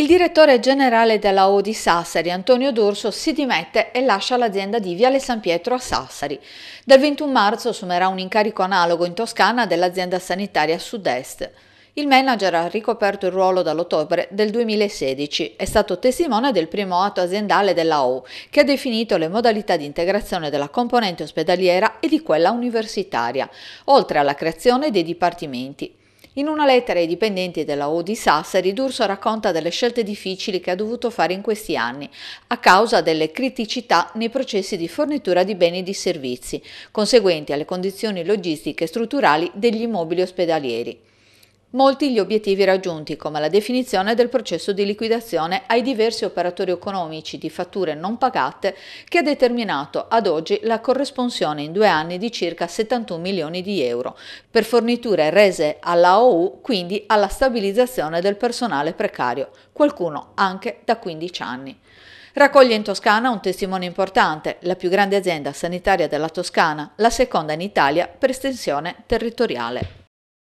Il direttore generale della O di Sassari, Antonio Dorso, si dimette e lascia l'azienda di Viale San Pietro a Sassari. Dal 21 marzo assumerà un incarico analogo in Toscana dell'azienda sanitaria Sud-Est. Il manager ha ricoperto il ruolo dall'ottobre del 2016, è stato testimone del primo atto aziendale della O, che ha definito le modalità di integrazione della componente ospedaliera e di quella universitaria, oltre alla creazione dei dipartimenti. In una lettera ai dipendenti della O Sassari, D'Urso racconta delle scelte difficili che ha dovuto fare in questi anni a causa delle criticità nei processi di fornitura di beni e di servizi, conseguenti alle condizioni logistiche e strutturali degli immobili ospedalieri. Molti gli obiettivi raggiunti, come la definizione del processo di liquidazione ai diversi operatori economici di fatture non pagate, che ha determinato ad oggi la corresponsione in due anni di circa 71 milioni di euro, per forniture rese alla OU, quindi alla stabilizzazione del personale precario, qualcuno anche da 15 anni. Raccoglie in Toscana un testimone importante, la più grande azienda sanitaria della Toscana, la seconda in Italia per estensione territoriale.